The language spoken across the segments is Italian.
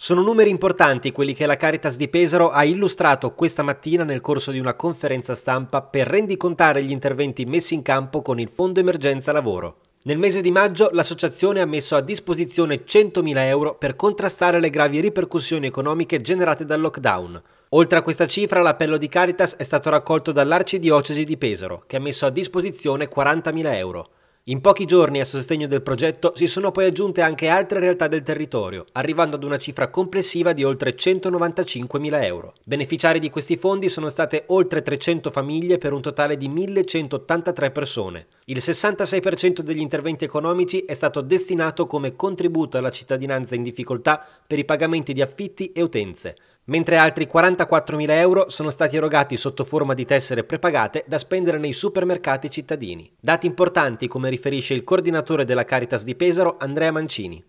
Sono numeri importanti quelli che la Caritas di Pesaro ha illustrato questa mattina nel corso di una conferenza stampa per rendicontare gli interventi messi in campo con il Fondo Emergenza Lavoro. Nel mese di maggio l'associazione ha messo a disposizione 100.000 euro per contrastare le gravi ripercussioni economiche generate dal lockdown. Oltre a questa cifra, l'appello di Caritas è stato raccolto dall'Arcidiocesi di Pesaro, che ha messo a disposizione 40.000 euro. In pochi giorni a sostegno del progetto si sono poi aggiunte anche altre realtà del territorio, arrivando ad una cifra complessiva di oltre 195.000 euro. Beneficiari di questi fondi sono state oltre 300 famiglie per un totale di 1.183 persone. Il 66% degli interventi economici è stato destinato come contributo alla cittadinanza in difficoltà per i pagamenti di affitti e utenze, mentre altri 44.000 euro sono stati erogati sotto forma di tessere prepagate da spendere nei supermercati cittadini. Dati importanti come riferisce il coordinatore della Caritas di Pesaro, Andrea Mancini.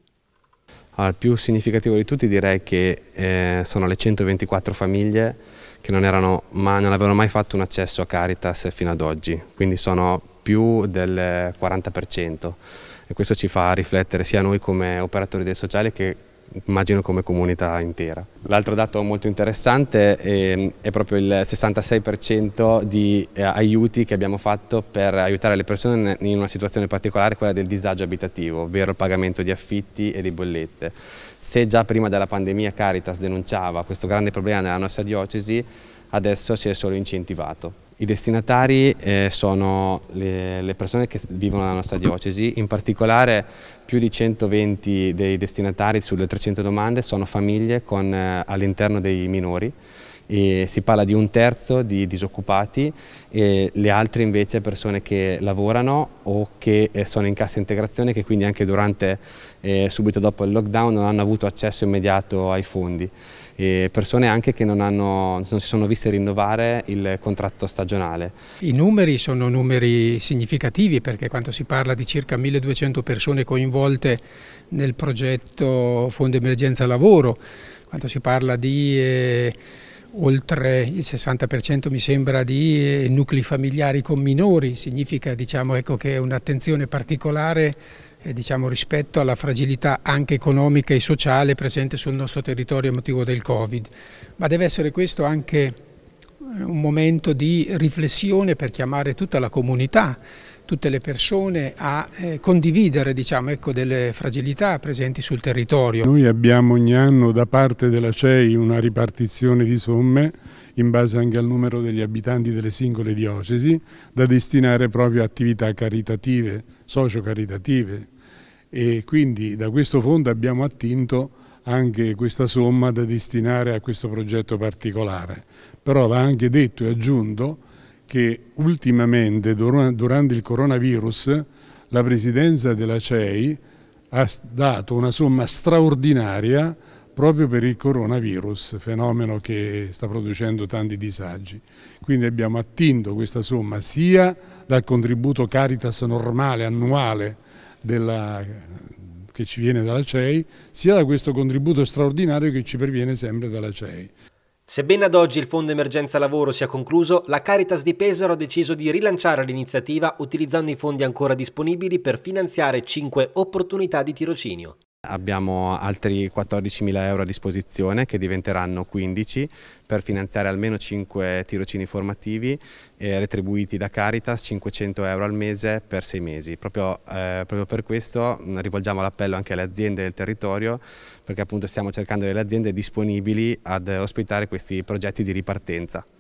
Allora, più significativo di tutti direi che eh, sono le 124 famiglie che non, erano, ma, non avevano mai fatto un accesso a Caritas fino ad oggi, quindi sono più del 40% e questo ci fa riflettere sia noi come operatori del sociale che immagino come comunità intera. L'altro dato molto interessante è, ehm, è proprio il 66% di eh, aiuti che abbiamo fatto per aiutare le persone in una situazione particolare, quella del disagio abitativo, ovvero il pagamento di affitti e di bollette. Se già prima della pandemia Caritas denunciava questo grande problema nella nostra diocesi, adesso si è solo incentivato. I destinatari eh, sono le, le, persone che vivono nella nostra diocesi, in particolare più di 120 dei destinatari sulle 300 domande sono famiglie con eh, all'interno dei minori. E si parla di un terzo di disoccupati e le altre invece persone che lavorano o che eh, sono in cassa integrazione che quindi anche durante, eh, subito dopo il lockdown non hanno avuto accesso immediato ai fondi e persone anche che non, hanno, non si sono viste rinnovare il contratto stagionale. I numeri sono numeri significativi perché quando si parla di circa 1200 persone coinvolte nel progetto Fondo Emergenza Lavoro, quando si parla di... Eh, oltre il 60% mi sembra di eh, nuclei familiari con minori, significa diciamo, ecco, che è un'attenzione particolare eh, diciamo, rispetto alla fragilità anche economica e sociale presente sul nostro territorio a motivo del Covid. Ma deve essere questo anche eh, un momento di riflessione per chiamare tutta la comunità tutte le persone a eh, condividere diciamo, ecco, delle fragilità presenti sul territorio. Noi abbiamo ogni anno da parte della CEI una ripartizione di somme in base anche al numero degli abitanti delle singole diocesi da destinare proprio a attività caritative, socio-caritative e quindi da questo fondo abbiamo attinto anche questa somma da destinare a questo progetto particolare. Però va anche detto e aggiunto che ultimamente durante il coronavirus la presidenza della CEI ha dato una somma straordinaria proprio per il coronavirus, fenomeno che sta producendo tanti disagi. Quindi abbiamo attinto questa somma sia dal contributo Caritas normale annuale della, che ci viene dalla CEI, sia da questo contributo straordinario che ci perviene sempre dalla CEI. Sebbene ad oggi il Fondo Emergenza Lavoro sia concluso, la Caritas di Pesaro ha deciso di rilanciare l'iniziativa utilizzando i fondi ancora disponibili per finanziare 5 opportunità di tirocinio. Abbiamo altri 14.000 euro a disposizione che diventeranno 15 per finanziare almeno 5 tirocini formativi eh, retribuiti da Caritas 500 euro al mese per 6 mesi. Proprio, eh, proprio per questo mm, rivolgiamo l'appello anche alle aziende del territorio perché appunto stiamo cercando delle aziende disponibili ad ospitare questi progetti di ripartenza.